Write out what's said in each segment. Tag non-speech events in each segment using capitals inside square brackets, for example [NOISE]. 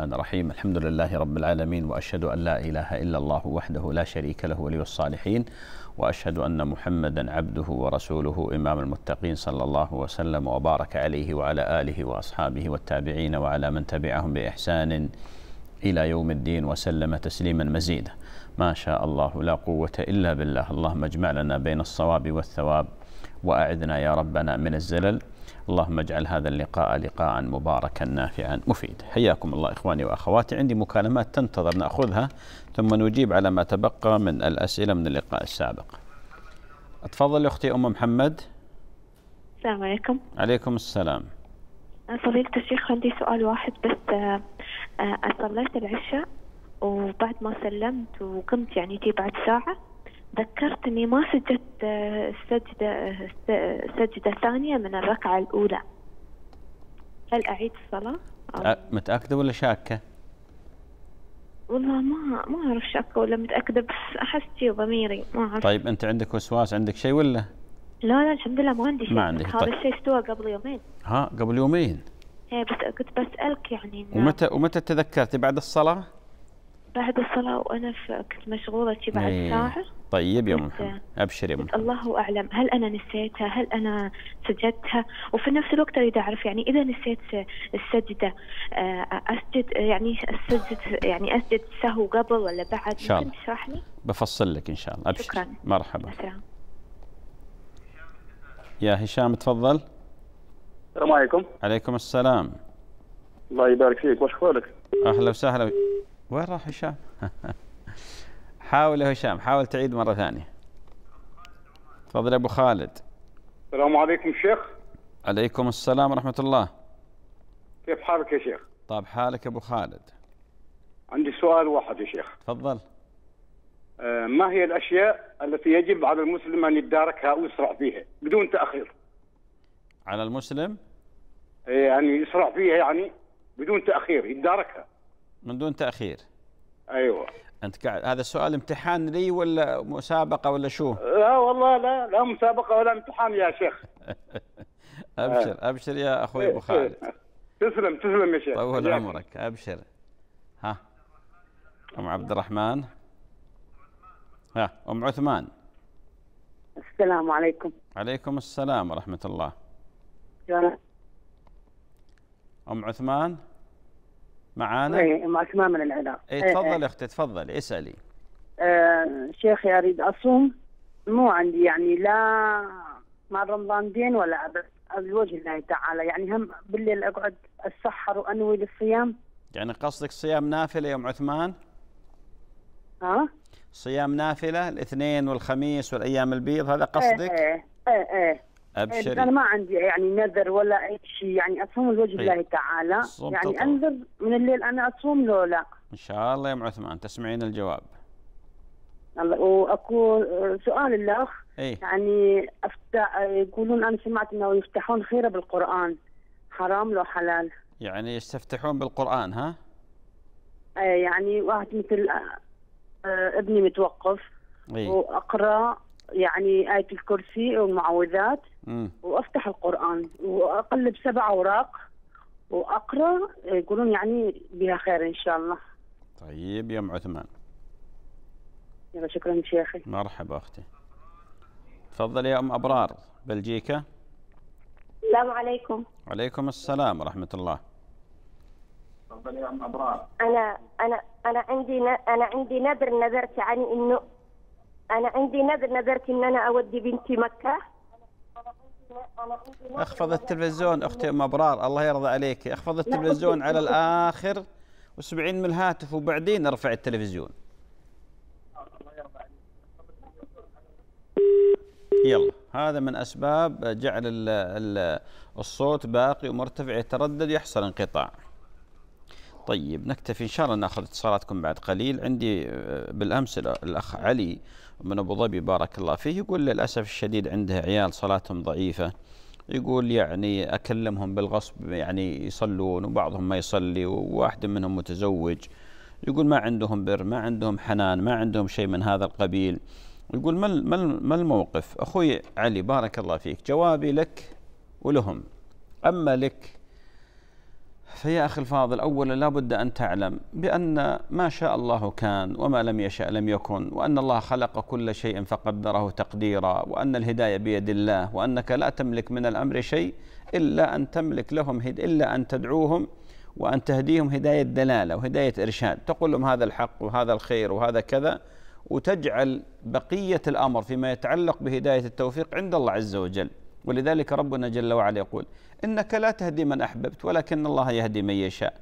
الرحمن الرحيم الحمد لله رب العالمين وأشهد أن لا إله إلا الله وحده لا شريك له ولي الصالحين وأشهد أن محمدا عبده ورسوله إمام المتقين صلى الله وسلم وبارك عليه وعلى آله وأصحابه والتابعين وعلى من تبعهم بإحسان إلى يوم الدين وسلم تسليما مزيدا ما شاء الله لا قوة إلا بالله اللهم اجمع لنا بين الصواب والثواب وأعذنا يا ربنا من الزلل اللهم اجعل هذا اللقاء لقاء مباركا نافعا مفيد حياكم الله إخواني وأخواتي عندي مكالمات تنتظر نأخذها ثم نجيب على ما تبقى من الأسئلة من اللقاء السابق أتفضل أختي أم محمد السلام عليكم عليكم السلام فضيلة الشيخ عندي سؤال واحد بس آه، صليت العشاء وبعد ما سلمت وقمت يعني تي بعد ساعة ذكرت اني ما سجدت آه، سجده آه، سجده ثانيه من الركعه الاولى هل اعيد الصلاه؟ متاكده ولا شاكه؟ والله ما ما اعرف شاكه ولا متاكده بس احس شيء ضميري ما اعرف طيب انت عندك وسواس عندك شيء ولا؟ لا لا الحمد لله ما عندي شيء ما عندي هذا طيب. الشيء استوى قبل يومين ها قبل يومين؟ ايه بس كنت بسالك يعني ومتى ومتى تذكرتي بعد الصلاه؟ بعد الصلاة وأنا كنت مشغولة شي بعد ساعة طيب يا أم محمد أبشر يا محمد الله أعلم هل أنا نسيتها هل أنا سجدتها وفي نفس الوقت أريد أعرف يعني إذا نسيت السجدة آه، أسجد يعني أسجد يعني أسجد سهو قبل ولا بعد إن شاء الله تشرح لي؟ بفصل لك إن شاء الله أبشر شكرا مرحبا يا هشام تفضل السلام عليكم عليكم السلام الله يبارك فيك وش أخبارك أهلا وسهلا وين راح هشام؟ حاول يا هشام حاول تعيد مره ثانيه تفضل يا ابو خالد السلام عليكم شيخ عليكم السلام ورحمه الله كيف حالك يا شيخ؟ طاب حالك ابو خالد عندي سؤال واحد يا شيخ تفضل آه، ما هي الاشياء التي يجب على المسلم ان يتداركها ويسرع فيها بدون تاخير على المسلم إيه، يعني يسرع فيها يعني بدون تاخير يتداركها من دون تاخير ايوه انت قاعد هذا السؤال امتحان لي ولا مسابقه ولا شو؟ لا والله لا لا مسابقه ولا امتحان يا شيخ [LAUGHS] ابشر ابشر يا اخوي ابو خالد [LAUGHS] تسلم تسلم يا شيخ طول عمرك ابشر ها ام عبد الرحمن ها ام عثمان السلام عليكم عليكم السلام ورحمه الله يا ام عثمان معانا؟ اي مع من العلاقه إيه، اي تفضلي إيه. اختي تفضلي اسالي آه شيخي اريد اصوم مو عندي يعني لا مع رمضان دين ولا ابد لوجه الله تعالى يعني هم بالليل اقعد اتسحر وانوي للصيام يعني قصدك صيام نافله يوم عثمان؟ ها؟ صيام نافله الاثنين والخميس والايام البيض هذا إيه، قصدك؟ ايه ايه ايه, ايه. ابشري إيه، انا ما عندي يعني نذر ولا اي شيء يعني اصوم لوجه طيب. الله تعالى يعني انذر من الليل انا اصوم لو لا ان شاء الله يا ام عثمان تسمعين الجواب الله واكو سؤال الاخ إيه؟ يعني أفتح يقولون انا سمعت انه يفتحون خيره بالقران حرام لو حلال يعني يستفتحون بالقران ها؟ ايه يعني واحد مثل آه، آه، ابني متوقف إيه؟ واقرا يعني آية الكرسي والمعوذات وأفتح القرآن وأقلب سبع أوراق وأقرأ يقولون يعني بها خير إن شاء الله طيب يا أم عثمان يلا شكرا شيخي مرحبا أختي تفضل يا أم أبرار بلجيكا السلام عليكم وعليكم السلام ورحمة الله تفضل يا أم أبرار أنا أنا أنا عندي أنا عندي نذر نذرت عن إنه انا عندي نذر نذرت ان انا اودي بنتي مكه اخفض التلفزيون اختي ام ابرار الله يرضى عليك اخفض التلفزيون على الاخر وسبعين من الهاتف وبعدين ارفع التلفزيون يلا هذا من اسباب جعل الصوت باقي ومرتفع يتردد يحصل انقطاع طيب نكتفي ان شاء الله ناخذ اتصالاتكم بعد قليل عندي آه، بالامس الاخ علي من ابو ظبي بارك الله فيه يقول للاسف الشديد عنده عيال صلاتهم ضعيفه يقول يعني اكلمهم بالغصب يعني يصلون وبعضهم ما يصلي وواحد منهم متزوج يقول ما عندهم بر ما عندهم حنان ما عندهم شيء من هذا القبيل يقول ما ما الموقف اخوي علي بارك الله فيك جوابي لك ولهم اما لك فيا أخي الفاضل أولا لا بد أن تعلم بأن ما شاء الله كان وما لم يشاء لم يكن وأن الله خلق كل شيء فقدره تقديرا وأن الهداية بيد الله وأنك لا تملك من الأمر شيء إلا أن تملك لهم هد إلا أن تدعوهم وأن تهديهم هداية دلالة وهداية إرشاد تقول لهم هذا الحق وهذا الخير وهذا كذا وتجعل بقية الأمر فيما يتعلق بهداية التوفيق عند الله عز وجل ولذلك ربنا جل وعلا يقول إنك لا تهدي من أحببت ولكن الله يهدي من يشاء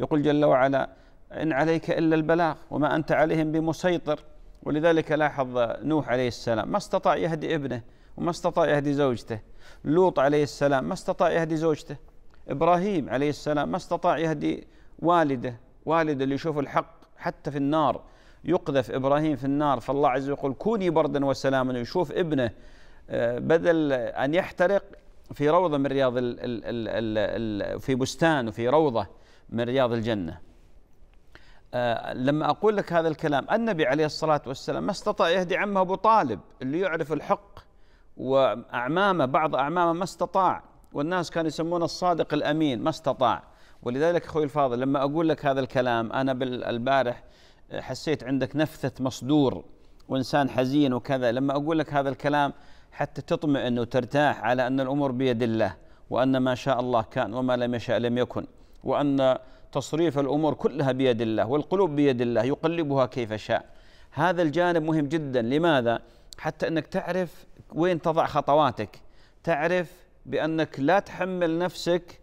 يقول جل وعلا إن عليك إلا البلاغ وما أنت عليهم بمسيطر ولذلك لاحظ نوح عليه السلام ما استطاع يهدي ابنه وما استطاع يهدي زوجته لوط عليه السلام ما استطاع يهدي زوجته إبراهيم عليه السلام ما استطاع يهدي والده والده اللي يشوف الحق حتى في النار يقذف إبراهيم في النار فالله عز وجل يقول كوني بردا وسلاما يشوف ابنه بدل أن يحترق في روضة من رياض الـ الـ الـ الـ في بستان وفي روضة من رياض الجنة آه، لما أقول لك هذا الكلام النبي عليه الصلاة والسلام ما استطاع يهدي عمه أبو طالب اللي يعرف الحق وأعمامه بعض أعمامه ما استطاع والناس كانوا يسمونه الصادق الأمين ما استطاع ولذلك أخوي الفاضل لما أقول لك هذا الكلام أنا بالبارح حسيت عندك نفثة مصدور وإنسان حزين وكذا لما أقول لك هذا الكلام حتى تطمئن وترتاح على أن الأمور بيد الله وأن ما شاء الله كان وما لم يشاء لم يكن وأن تصريف الأمور كلها بيد الله والقلوب بيد الله يقلبها كيف شاء هذا الجانب مهم جدا لماذا؟ حتى أنك تعرف وين تضع خطواتك تعرف بأنك لا تحمل نفسك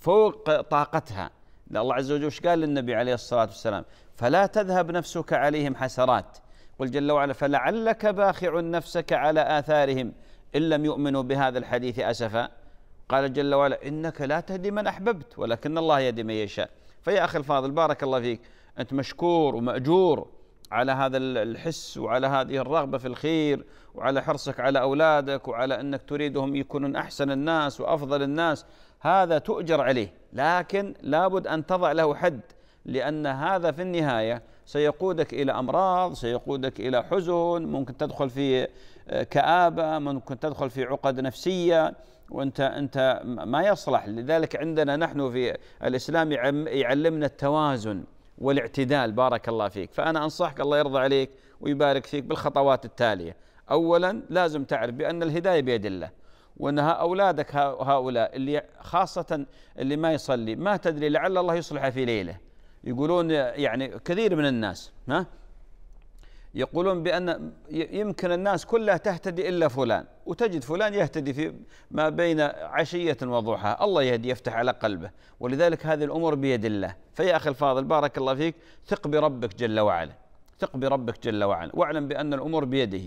فوق طاقتها الله عز وجل قال للنبي عليه الصلاة والسلام فلا تذهب نفسك عليهم حسرات قل جل وعلا فلعلك باخع نفسك على آثارهم إن لم يؤمنوا بهذا الحديث أسفا قال جل وعلا إنك لا تهدي من أحببت ولكن الله يهدي من يشاء فيا أخي الفاضل بارك الله فيك أنت مشكور ومأجور على هذا الحس وعلى هذه الرغبة في الخير وعلى حرصك على أولادك وعلى أنك تريدهم يكونون أحسن الناس وأفضل الناس هذا تؤجر عليه لكن لابد أن تضع له حد لأن هذا في النهاية سيقودك إلى أمراض سيقودك إلى حزن ممكن تدخل في آه، كآبة ممكن تدخل في عقد نفسية وانت انت ما يصلح لذلك عندنا نحن في الاسلام يعلمنا التوازن والاعتدال بارك الله فيك فانا انصحك الله يرضى عليك ويبارك فيك بالخطوات التاليه اولا لازم تعرف بان الهدايه بيد الله وان اولادك هؤلاء اللي خاصه اللي ما يصلي ما تدري لعل الله يصلحه في ليله يقولون يعني كثير من الناس ها يقولون بأن يمكن الناس كلها تهتدي إلا فلان وتجد فلان يهتدي في ما بين عشية وضحاها الله يهدي يفتح على قلبه ولذلك هذه الأمور بيد الله فيا أخي الفاضل بارك الله فيك ثق بربك جل وعلا ثق بربك جل وعلا واعلم بأن الأمور بيده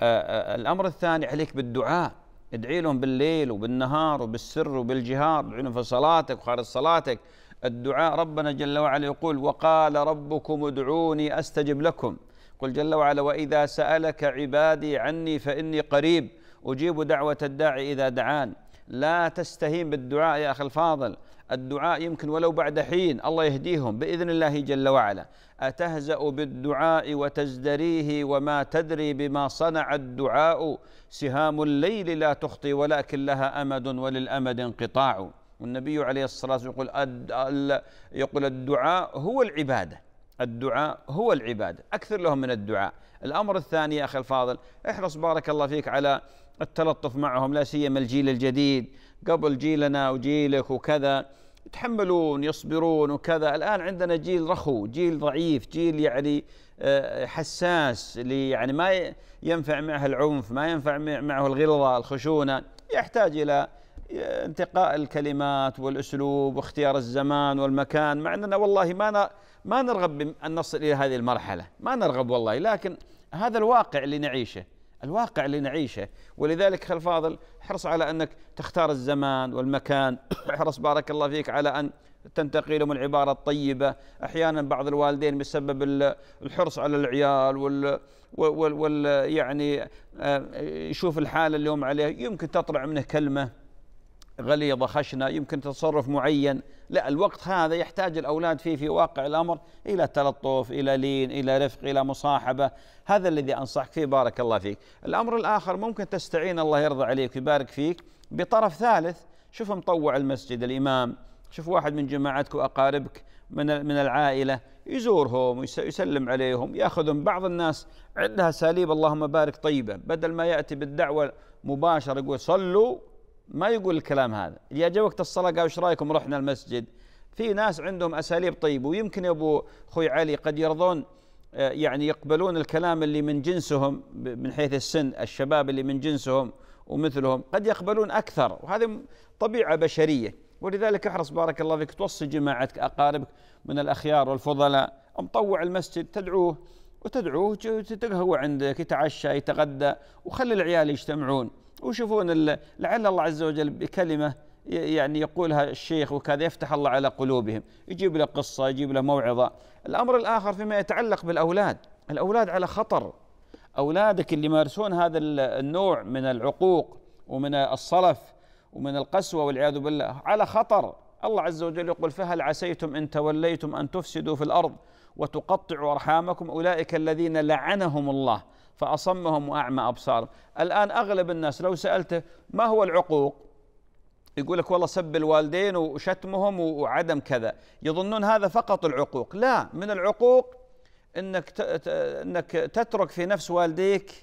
آه، آه، الأمر الثاني عليك بالدعاء ادعي لهم بالليل وبالنهار وبالسر وبالجهار ادعي لهم في صلاتك وخارج صلاتك الدعاء ربنا جل وعلا يقول وقال ربكم ادعوني استجب لكم قل جل وعلا واذا سالك عبادي عني فاني قريب اجيب دعوه الداعي اذا دعان لا تستهين بالدعاء يا اخي الفاضل الدعاء يمكن ولو بعد حين الله يهديهم باذن الله جل وعلا اتهزا بالدعاء وتزدريه وما تدري بما صنع الدعاء سهام الليل لا تخطي ولكن لها امد وللامد انقطاع والنبي عليه الصلاة والسلام يقول يقول الدعاء هو العبادة الدعاء هو العبادة أكثر لهم من الدعاء الأمر الثاني يا أخي الفاضل احرص بارك الله فيك على التلطف معهم لا سيما الجيل الجديد قبل جيلنا وجيلك وكذا يتحملون يصبرون وكذا الآن عندنا جيل رخو جيل ضعيف جيل يعني آه، حساس لي يعني ما ينفع معه العنف ما ينفع معه الغلظة الخشونة يحتاج إلى انتقاء الكلمات والاسلوب واختيار الزمان والمكان مع اننا والله ما ما نرغب ان نصل الى هذه المرحله، ما نرغب والله لكن هذا الواقع اللي نعيشه، الواقع اللي نعيشه ولذلك خل فاضل حرص على انك تختار الزمان والمكان، [COUGHS] احرص بارك الله فيك على ان تنتقي لهم العبارة الطيبة أحيانا بعض الوالدين بسبب الحرص على العيال وال, وال, وال يعني آه، يشوف الحالة اللي هم عليها يمكن تطلع منه كلمة غليظه خشنه يمكن تصرف معين لا الوقت هذا يحتاج الاولاد فيه في واقع الامر الى تلطف الى لين الى رفق الى مصاحبه هذا الذي انصحك فيه بارك الله فيك الامر الاخر ممكن تستعين الله يرضى عليك ويبارك فيك بطرف ثالث شوف مطوع المسجد الامام شوف واحد من جماعتك واقاربك من من العائله يزورهم ويسلم عليهم ياخذهم بعض الناس عندها اساليب اللهم بارك طيبه بدل ما ياتي بالدعوه مباشره يقول صلوا ما يقول الكلام هذا يا جاء وقت الصلاة قال ايش رايكم رحنا المسجد في ناس عندهم أساليب طيبة ويمكن يا أبو أخوي علي قد يرضون آه، يعني يقبلون الكلام اللي من جنسهم من حيث السن الشباب اللي من جنسهم ومثلهم قد يقبلون أكثر وهذه طبيعة بشرية ولذلك احرص بارك الله فيك توصي جماعتك أقاربك من الأخيار والفضلاء مطوع المسجد تدعوه وتدعوه تقهوى عندك يتعشى يتغدى وخلي العيال يجتمعون وشوفون لعل الله عز وجل بكلمه يعني يقولها الشيخ وكذا يفتح الله على قلوبهم يجيب له قصه يجيب له موعظه الامر الاخر فيما يتعلق بالاولاد الاولاد على خطر اولادك اللي يمارسون هذا النوع من العقوق ومن الصلف ومن القسوه والعياذ بالله على خطر الله عز وجل يقول فهل عسيتم ان توليتم ان تفسدوا في الارض وتقطعوا ارحامكم اولئك الذين لعنهم الله فأصمهم وأعمى أبصارهم الآن أغلب الناس لو سألته ما هو العقوق يقول لك والله سب الوالدين وشتمهم وعدم كذا يظنون هذا فقط العقوق لا من العقوق انك انك تترك في نفس والديك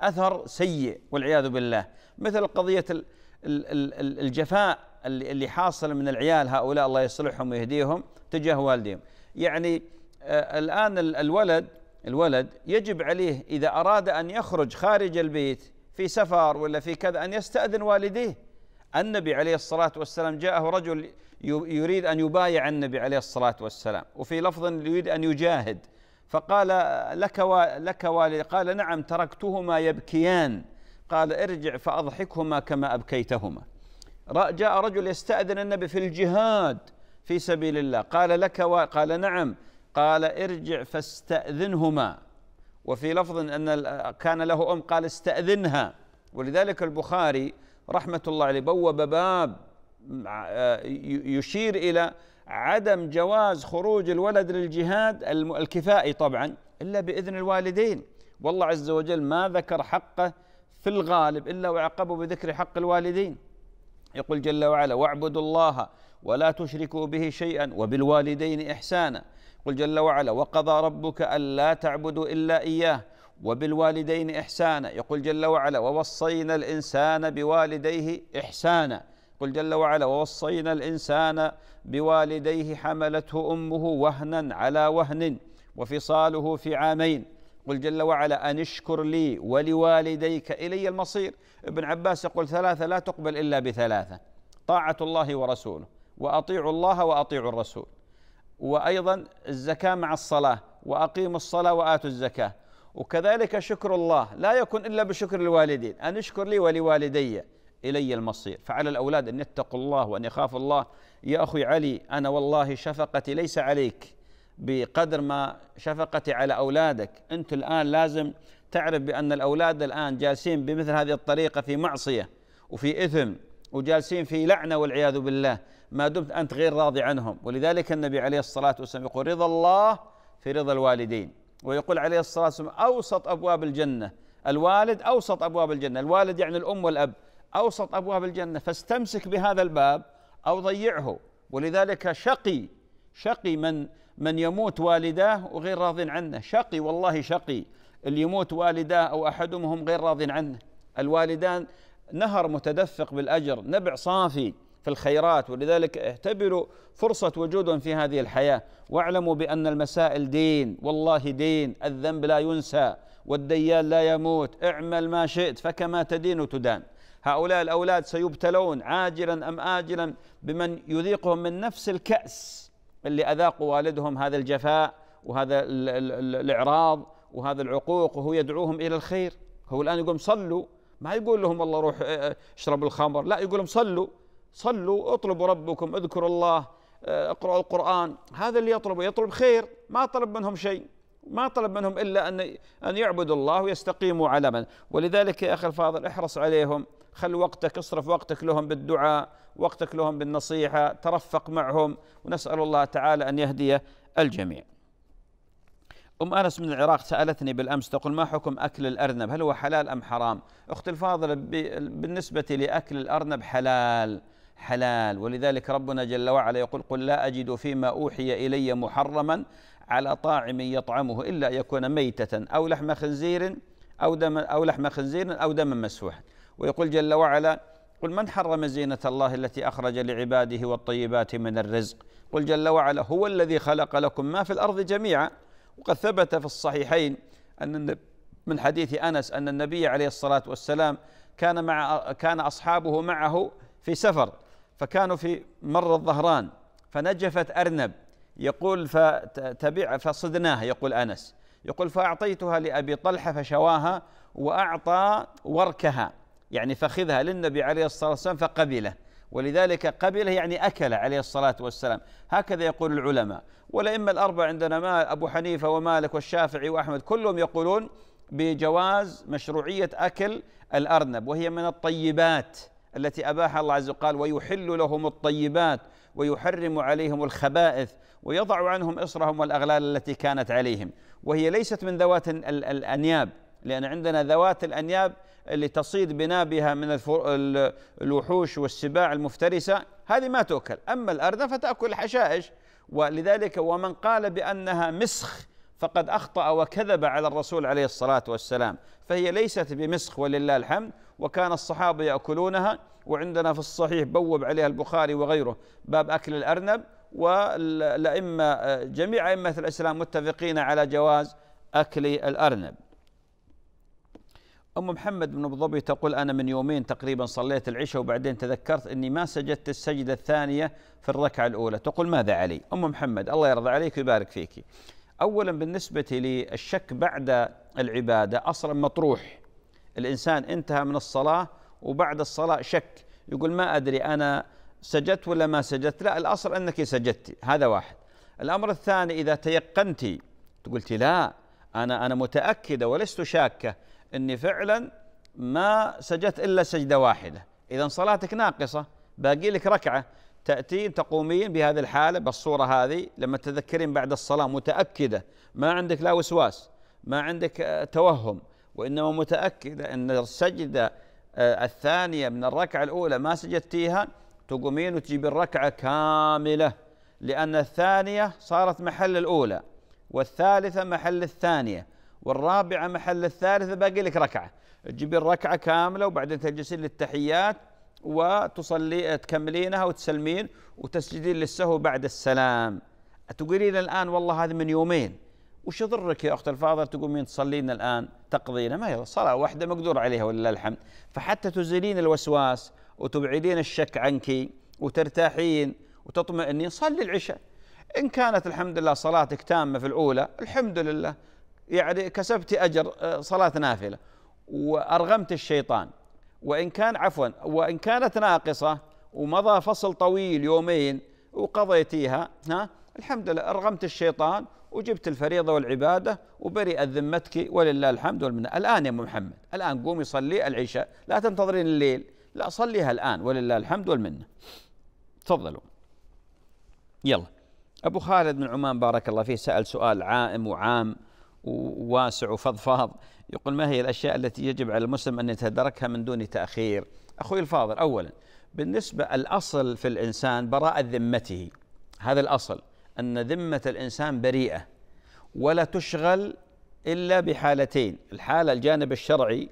اثر سيء والعياذ بالله مثل قضيه الجفاء اللي حاصل من العيال هؤلاء الله يصلحهم ويهديهم تجاه والديهم يعني آه، الان الولد الولد يجب عليه إذا أراد أن يخرج خارج البيت في سفر ولا في كذا أن يستأذن والديه النبي عليه الصلاة والسلام جاءه رجل يريد أن يبايع النبي عليه الصلاة والسلام وفي لفظ يريد أن يجاهد فقال لك لك والد قال نعم تركتهما يبكيان قال ارجع فأضحكهما كما أبكيتهما جاء رجل يستأذن النبي في الجهاد في سبيل الله قال لك قال نعم قال ارجع فاستأذنهما وفي لفظ أن كان له أم قال استأذنها ولذلك البخاري رحمة الله عليه بوب باب يشير إلى عدم جواز خروج الولد للجهاد الكفائي طبعا إلا بإذن الوالدين والله عز وجل ما ذكر حقه في الغالب إلا وعقبه بذكر حق الوالدين يقول جل وعلا واعبدوا الله ولا تشركوا به شيئا وبالوالدين إحسانا قل جل وعلا وقضى ربك ألا تعبدوا إلا إياه وبالوالدين إحسانا يقول جل وعلا ووصينا الإنسان بوالديه إحسانا قل جل وعلا ووصينا الإنسان بوالديه حملته أمه وهنا على وهن وفصاله في عامين قل جل وعلا أن اشكر لي ولوالديك إلي المصير ابن عباس يقول ثلاثة لا تقبل إلا بثلاثة طاعة الله ورسوله وأطيعوا الله وأطيعوا الرسول وأيضا الزكاة مع الصلاة وأقيموا الصلاة وآتوا الزكاة وكذلك شكر الله لا يكون إلا بشكر الوالدين أن اشكر لي ولوالدي إلي المصير فعلى الأولاد أن يتقوا الله وأن يخافوا الله يا أخي علي أنا والله شفقتي ليس عليك بقدر ما شفقتي على أولادك أنت الآن لازم تعرف بأن الأولاد الآن جالسين بمثل هذه الطريقة في معصية وفي إثم وجالسين في لعنة والعياذ بالله ما دمت أنت غير راضي عنهم ولذلك النبي عليه الصلاة والسلام يقول رضا الله في رضا الوالدين ويقول عليه الصلاة والسلام أوسط أبواب الجنة الوالد أوسط أبواب الجنة الوالد يعني الأم والأب أوسط أبواب الجنة فاستمسك بهذا الباب أو ضيعه ولذلك شقي شقي من من يموت والداه وغير راض عنه شقي والله شقي اللي يموت والداه أو أحدهم غير راض عنه الوالدان نهر متدفق بالأجر نبع صافي في الخيرات ولذلك اعتبروا فرصة وجودهم في هذه الحياة واعلموا بأن المسائل دين والله دين الذنب لا ينسى والديان لا يموت اعمل ما شئت فكما تدين تدان هؤلاء الأولاد سيبتلون عاجلا أم آجلا بمن يذيقهم من نفس الكأس اللي أذاقوا والدهم هذا الجفاء وهذا الإعراض وهذا العقوق وهو يدعوهم إلى الخير هو الآن يقول صلوا ما يقول لهم والله روح اه، اه، اشرب الخمر لا يقول لهم صلوا صلوا اطلبوا ربكم اذكروا الله آه، اقرأوا القرآن هذا اللي يطلبه يطلب خير ما طلب منهم شيء ما طلب منهم إلا أن أن يعبدوا الله ويستقيموا على من ولذلك يا أخي الفاضل احرص عليهم خل وقتك اصرف وقتك لهم بالدعاء وقتك لهم بالنصيحة ترفق معهم ونسأل الله تعالى أن يهدي الجميع أم أنس من العراق سألتني بالأمس تقول ما حكم أكل الأرنب هل هو حلال أم حرام أختي الفاضل بالنسبة لأكل الأرنب حلال حلال ولذلك ربنا جل وعلا يقول قل لا أجد فيما أوحي إلي محرما على طاعم يطعمه إلا يكون ميتة أو لحم خنزير أو دم أو لحم خنزير أو دما مسفوحا ويقول جل وعلا قل من حرم زينة الله التي أخرج لعباده والطيبات من الرزق قل جل وعلا هو الذي خلق لكم ما في الأرض جميعا وقد ثبت في الصحيحين أن من حديث أنس أن النبي عليه الصلاة والسلام كان مع كان أصحابه معه في سفر فكانوا في مر الظهران فنجفت أرنب يقول فتبع فصدناها يقول أنس يقول فأعطيتها لأبي طلحة فشواها وأعطى وركها يعني فخذها للنبي عليه الصلاة والسلام فقبله ولذلك قبله يعني أكل عليه الصلاة والسلام هكذا يقول العلماء والأئمة الأربعة عندنا ما أبو حنيفة ومالك والشافعي وأحمد كلهم يقولون بجواز مشروعية أكل الأرنب وهي من الطيبات التي أباح الله عز وجل قال ويحل لهم الطيبات ويحرم عليهم الخبائث ويضع عنهم إصرهم والأغلال التي كانت عليهم وهي ليست من ذوات الأنياب لأن عندنا ذوات الأنياب اللي تصيد بنابها من الوحوش والسباع المفترسة هذه ما تؤكل أما الأرنب فتأكل الحشائش ولذلك ومن قال بأنها مسخ فقد أخطأ وكذب على الرسول عليه الصلاة والسلام فهي ليست بمسخ ولله الحمد وكان الصحابة يأكلونها وعندنا في الصحيح بوب عليها البخاري وغيره باب أكل الأرنب والأئمة جميع أئمة الإسلام متفقين على جواز أكل الأرنب أم محمد من أبو ظبي تقول أنا من يومين تقريبا صليت العشاء وبعدين تذكرت أني ما سجدت السجدة الثانية في الركعة الأولى تقول ماذا علي أم محمد الله يرضى عليك ويبارك فيك اولا بالنسبه للشك بعد العباده اصلا مطروح الانسان انتهى من الصلاه وبعد الصلاه شك يقول ما ادري انا سجدت ولا ما سجدت لا الاصل انك سجدت هذا واحد الامر الثاني اذا تيقنت قلت لا انا انا متاكده ولست شاكه اني فعلا ما سجدت الا سجده واحده اذا صلاتك ناقصه باقي لك ركعه تأتين تقومين بهذه الحالة بالصورة هذه لما تذكرين بعد الصلاة متأكدة ما عندك لا وسواس ما عندك آه، توهم وإنما متأكدة أن السجدة آه، الثانية من الركعة الأولى ما سجدتيها تقومين وتجيب الركعة كاملة لأن الثانية صارت محل الأولى والثالثة محل الثانية والرابعة محل الثالثة باقي لك ركعة تجيب الركعة كاملة وبعدين تجلسين للتحيات وتصلي تكملينها وتسلمين وتسجدين للسهو بعد السلام تقولين الآن والله هذا من يومين وش يضرك يا أخت الفاضل تقومين تصلين الآن تقضينا ما هي صلاة واحدة مقدور عليها ولله الحمد فحتى تزيلين الوسواس وتبعدين الشك عنك وترتاحين وتطمئنين صلي العشاء إن كانت الحمد لله صلاتك تامة في الأولى الحمد لله يعني كسبت أجر آه، صلاة نافلة وأرغمت الشيطان وإن كان عفوا وإن كانت ناقصة ومضى فصل طويل يومين وقضيتيها ها الحمد لله ارغمت الشيطان وجبت الفريضة والعبادة وبرئت ذمتك ولله الحمد والمنة الآن يا أم محمد الآن قومي صلي العشاء لا تنتظرين الليل لا صليها الآن ولله الحمد والمنة تفضلوا يلا أبو خالد من عمان بارك الله فيه سأل سؤال عائم وعام وواسع وفضفاض يقول ما هي الأشياء التي يجب على المسلم أن يتدركها من دون تأخير أخوي الفاضل أولا بالنسبة الأصل في الإنسان براءة ذمته هذا الأصل أن ذمة الإنسان بريئة ولا تشغل إلا بحالتين الحالة الجانب الشرعي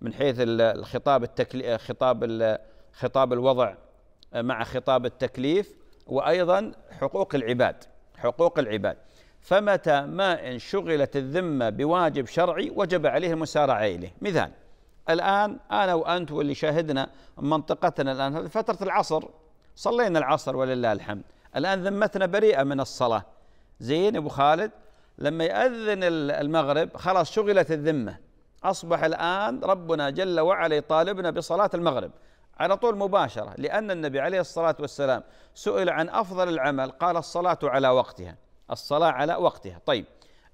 من حيث الخطاب التكلي... خطاب ال... خطاب الوضع مع خطاب التكليف وأيضا حقوق العباد حقوق العباد فمتى ما إن شغلت الذمة بواجب شرعي وجب عليه المسارعة إليه مثال الآن أنا وأنت واللي شاهدنا منطقتنا الآن فترة العصر صلينا العصر ولله الحمد الآن ذمتنا بريئة من الصلاة زين أبو خالد لما يأذن المغرب خلاص شغلت الذمة أصبح الآن ربنا جل وعلا يطالبنا بصلاة المغرب على طول مباشرة لأن النبي عليه الصلاة والسلام سئل عن أفضل العمل قال الصلاة على وقتها الصلاة على وقتها طيب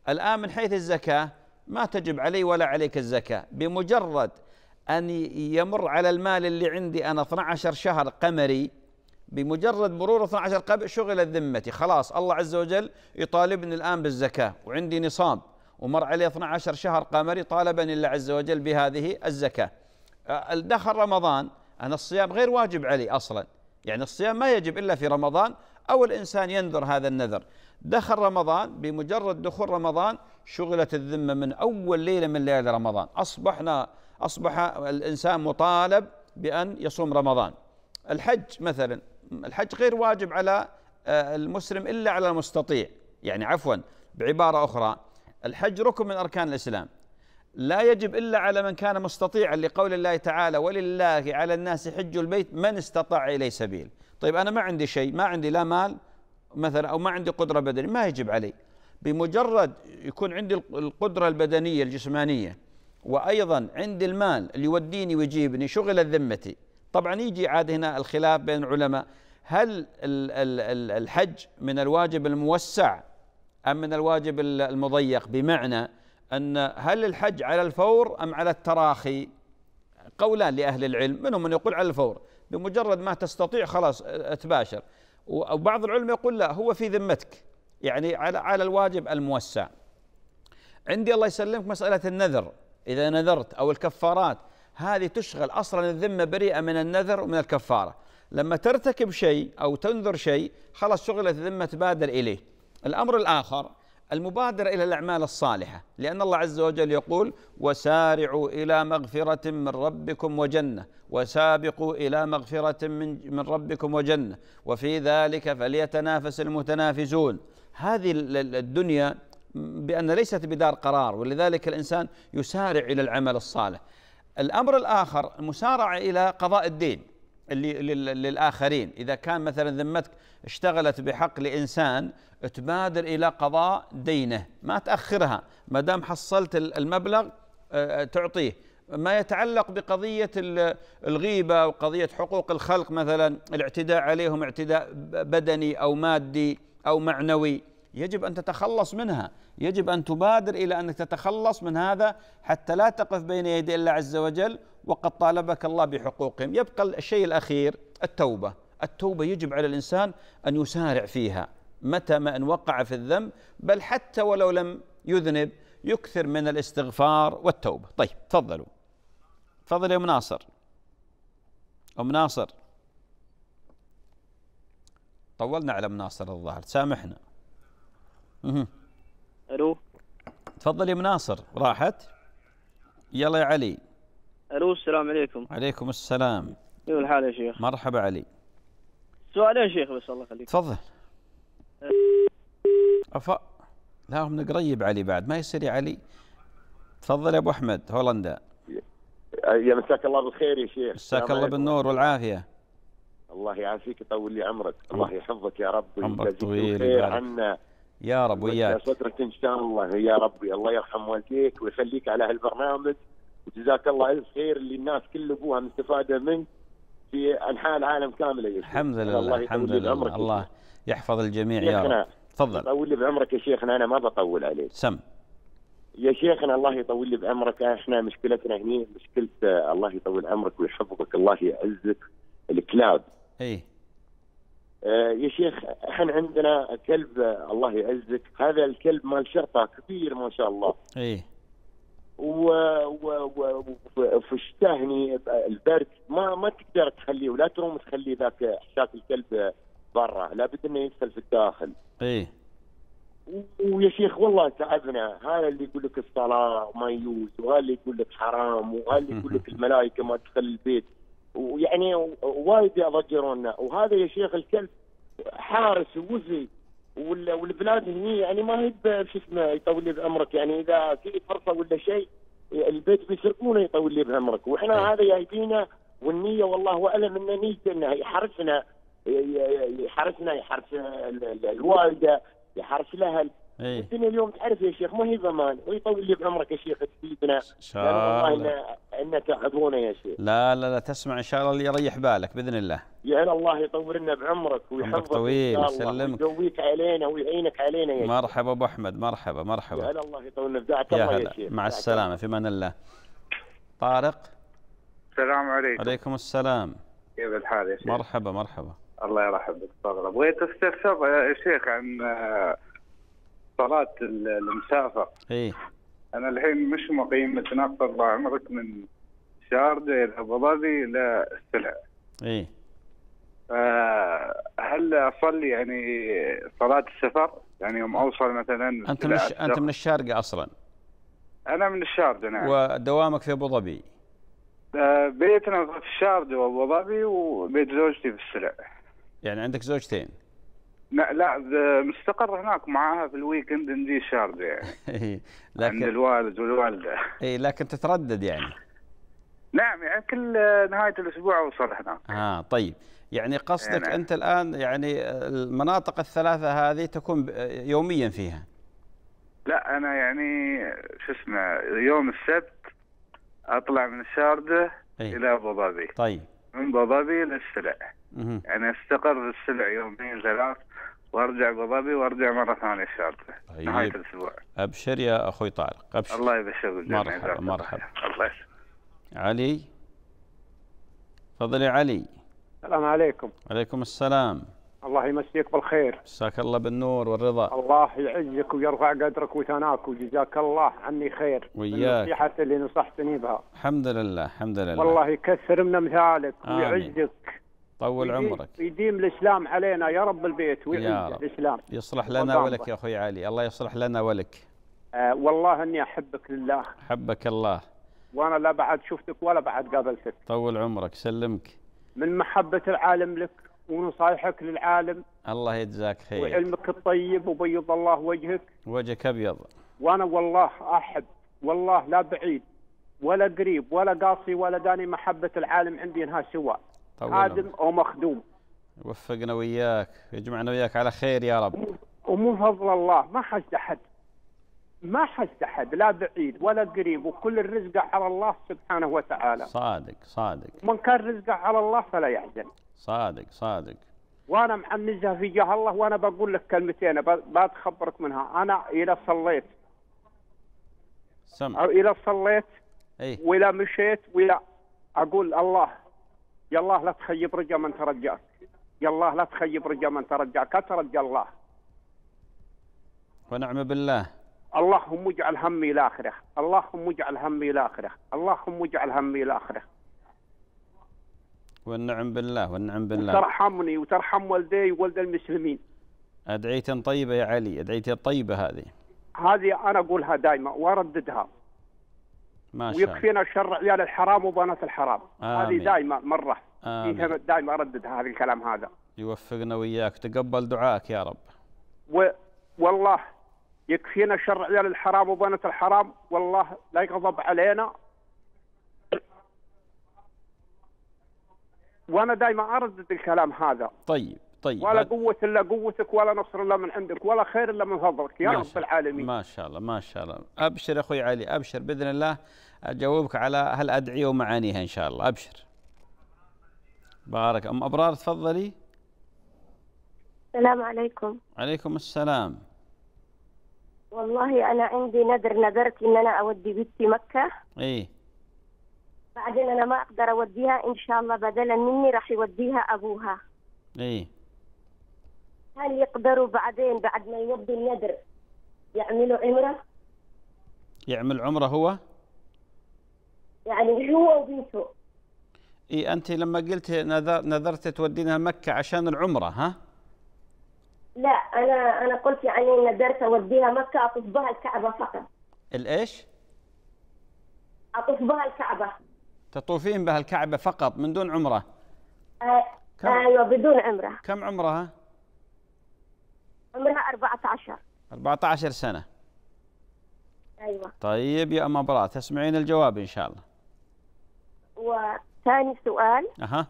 الآن من حيث الزكاة ما تجب علي ولا عليك الزكاة بمجرد أن يمر على المال اللي عندي أنا 12 شهر قمري بمجرد مرور 12 قبل شغلت ذمتي خلاص الله عز وجل يطالبني الآن بالزكاة وعندي نصاب ومر عليه 12 شهر قمري طالبني الله عز وجل بهذه الزكاة دخل رمضان أنا الصيام غير واجب علي أصلا يعني الصيام ما يجب إلا في رمضان أو الإنسان ينذر هذا النذر دخل رمضان بمجرد دخول رمضان شغلت الذمة من أول ليلة من ليالي رمضان أصبحنا أصبح الإنسان مطالب بأن يصوم رمضان الحج مثلا الحج غير واجب على آه، المسلم إلا على المستطيع يعني عفوا بعبارة أخرى الحج ركن من أركان الإسلام لا يجب إلا على من كان مستطيعا لقول الله تعالى ولله على الناس حج البيت من استطاع إليه سبيل طيب أنا ما عندي شيء ما عندي لا مال مثلا أو ما عندي قدرة بدنية ما يجب علي بمجرد يكون عندي القدرة البدنية الجسمانية وأيضا عندي المال اللي يوديني ويجيبني شغلت ذمتي طبعا يجي عاد هنا الخلاف بين العلماء هل الحج من الواجب الموسع أم من الواجب المضيق بمعنى أن هل الحج على الفور أم على التراخي قولان لأهل العلم منهم من يقول على الفور بمجرد ما تستطيع خلاص تباشر وبعض العلماء يقول لا هو في ذمتك يعني على على الواجب الموسع عندي الله يسلمك مسألة النذر إذا نذرت أو الكفارات هذه تشغل أصلا الذمة بريئة من النذر ومن الكفارة لما ترتكب شيء أو تنذر شيء خلاص شغلة الذمة تبادر إليه الأمر الآخر المبادرة إلى الأعمال الصالحة لأن الله عز وجل يقول وسارعوا إلى مغفرة من ربكم وجنة وسابقوا إلى مغفرة من, من ربكم وجنة وفي ذلك فليتنافس المتنافسون هذه الدنيا بأن ليست بدار قرار ولذلك الإنسان يسارع إلى العمل الصالح الأمر الآخر المسارعة إلى قضاء الدين للآخرين إذا كان مثلا ذمتك اشتغلت بحق لإنسان تبادر إلى قضاء دينه ما تأخرها ما دام حصلت المبلغ آه، آه، تعطيه ما يتعلق بقضية الغيبة وقضية حقوق الخلق مثلا الاعتداء عليهم اعتداء بدني أو مادي أو معنوي يجب أن تتخلص منها يجب أن تبادر إلى أنك تتخلص من هذا حتى لا تقف بين يدي الله عز وجل وقد طالبك الله بحقوقهم يبقى الشيء الأخير التوبة التوبة يجب على الإنسان أن يسارع فيها متى ما أن وقع في الذنب بل حتى ولو لم يذنب يكثر من الاستغفار والتوبة طيب تفضلوا تفضل يا أم ناصر أم ناصر طولنا على أم ناصر الظاهر سامحنا ألو تفضل يا أم ناصر راحت يلا يا علي الو السلام عليكم عليكم السلام كيف الحال يا شيخ مرحبا علي سؤالين شيخ بس الله يخليك تفضل افا لا هم قريب علي بعد ما يصير يا علي تفضل يا ابو احمد هولندا يا مساك الله بالخير يا شيخ مساك الله بالنور والعافيه الله يعافيك يطول لي عمرك الله يحفظك يا رب عمرك طويل عنا يا رب وياك صدرك ان شاء الله يا ربي الله يرحم والديك ويخليك على هالبرنامج وجزاك الله الف خير اللي الناس كل ابوها مستفاده منك في انحاء العالم كامله يا الحمد لله الله الحمد لله الله, الله يحفظ الجميع يا رب تفضل طول لي بعمرك يا شيخنا انا ما بطول عليك سم يا شيخنا الله يطول لي بعمرك احنا مشكلتنا هنا مشكله الله يطول عمرك ويحفظك الله يعزك الكلاب اي آه يا شيخ احنا عندنا كلب الله يعزك هذا الكلب مال شرطه كبير ما شاء الله اي وفي الشتاء هني البرد ما ما تقدر تخليه ولا تروم تخلي ذاك حشاك الكلب برا لابد انه يدخل في الداخل. ايه ويا شيخ والله تعبنا هذا اللي يقول لك الصلاه ما يجوز وهذا اللي يقول لك حرام وهذا اللي يقول لك الملائكه ما تدخل البيت ويعني وايد يضجرونا وهذا يا شيخ الكلب حارس ووزي والبلاد هني يعني ما هي شو اسمه يطول لي بعمرك يعني اذا في فرصه ولا شيء البيت بيسرقونه يطول لي بعمرك واحنا إيه. هذا جايبينه والنيه والله اعلم ان انه يحرسنا يحرسنا يحرس الوالده يحرس الاهل أيه. الدنيا اليوم تعرف يا شيخ ما هي زمان ويطول لي بعمرك يا شيخ تفيدنا ان شاء الله والله ان تعبونا يا شيخ لا لا لا تسمع ان شاء الله اللي يريح بالك باذن الله يا الله يطول لنا بعمرك ويحفظك طويل يسلمك ويقويك علينا ويعينك علينا يا شيخ مرحبا ابو احمد مرحبا مرحبا يا الله يطول لنا بدعك الله يا شيخ مع السلامه في امان الله طارق السلام عليكم وعليكم السلام كيف الحال يا شيخ مرحبا مرحبا الله يرحمك بك بغيت استفسر إيه، يا شيخ عن آه، صلاه المسافر إيه؟ انا الحين مش مقيم متنقل الله عمرك من شارجه الى ابو ظبي الى السلع إيه؟ هل اصلي يعني صلاه السفر يعني يوم اوصل مثلا انت من الش... انت من الشارقه اصلا انا من الشارقه نعم ودوامك في ابو ظبي آه، بيتنا في الشارقه وابو ظبي وبيت زوجتي في السلع يعني عندك زوجتين لا لا مستقر هناك معاها في الويكند نجي شارد يعني [LAUGHS] إيه، لكن عند الوالد والوالدة اي لكن تتردد يعني نعم يعني كل نهاية الأسبوع أوصل هناك اه طيب يعني قصدك يعني أنت الآن يعني المناطق الثلاثة هذه تكون يوميا فيها لا أنا يعني شو اسمه يوم السبت أطلع من الشاردة ايه؟ إلى أبو ظبي طيب من أبو ظبي للسلع يعني أستقر السلع يومين ثلاث وارجع ابو ظبي وارجع مره ثانيه الشارقه طيب. نهايه الاسبوع ابشر يا اخوي طارق ابشر الله يبشرك مرحبا مرحبا الله يسلمك علي تفضل يا علي السلام عليكم عليكم السلام الله يمسيك بالخير مساك الله بالنور والرضا الله يعزك ويرفع قدرك وثناك وجزاك الله عني خير وياك النصيحة اللي نصحتني بها الحمد لله الحمد لله والله يكثر من امثالك ويعزك طول يديم عمرك يديم الاسلام علينا يا رب البيت ويعيد الاسلام يصلح لنا ولك يا اخوي علي الله يصلح لنا ولك أه والله اني احبك لله حبك الله وانا لا بعد شفتك ولا بعد قابلتك طول عمرك سلمك من محبه العالم لك ونصايحك للعالم الله يجزاك خير وعلمك الطيب وبيض الله وجهك وجهك ابيض وانا والله احب والله لا بعيد ولا قريب ولا قاصي ولا داني محبه العالم عندي انها سوى خادم أو مخدوم يوفقنا وياك يجمعنا وياك على خير يا رب ومن فضل الله ما حجت أحد ما حجت أحد لا بعيد ولا قريب وكل الرزق على الله سبحانه وتعالى صادق صادق من كان رزقه على الله فلا يحزن صادق صادق وانا معنزها في جه الله وانا بقول لك كلمتين بتخبرك منها انا اذا صليت سمع اذا صليت ايه واذا مشيت واذا اقول الله يا الله لا تخيب رجا من ترجاك يا الله لا تخيب رجا من ترجاك أترجى الله ونعم بالله اللهم اجعل همي لاخره اللهم اجعل همي لاخره اللهم اجعل همي لاخره والنعم بالله والنعم بالله ترحمني وترحم والدي وولد المسلمين أدعية طيبة يا علي ادعيتي طيبة هذه هذه أنا أقولها دائما وأرددها ما شاء ويكفينا شر عيال الحرام وبنات الحرام هذه دائما مره دائما ارددها هذا الكلام هذا يوفقنا وياك تقبل دعائك يا رب و... والله يكفينا شر عيال الحرام وبنات الحرام والله لا يغضب علينا وانا دائما اردد الكلام هذا طيب طيب ولا قوة إلا قوتك ولا نصر إلا من عندك ولا خير إلا من فضلك يا رب العالمين ما شاء الله ما شاء الله أبشر أخوي علي أبشر بإذن الله أجاوبك على هالأدعية ومعانيها إن شاء الله أبشر بارك أم أبرار تفضلي السلام عليكم عليكم السلام والله أنا عندي نذر نذرت إن أنا أودي بنتي مكة إيه بعدين أنا ما أقدر أوديها إن شاء الله بدلا مني راح يوديها أبوها إيه هل يقدروا بعدين بعد ما يودي النذر يعملوا عمره؟ يعمل عمره هو؟ يعني هو وبنته اي انت لما قلت نذر نذرت تودينها مكه عشان العمره ها؟ لا انا انا قلت يعني نذرت اوديها مكه اطوف بها الكعبه فقط الايش؟ اطوف بها الكعبه تطوفين بها الكعبه فقط من دون عمره؟ آه ايوه بدون عمره كم عمرها؟ عمرها 14 14 سنة أيوة طيب يا أم أبرار تسمعين الجواب إن شاء الله وثاني سؤال أها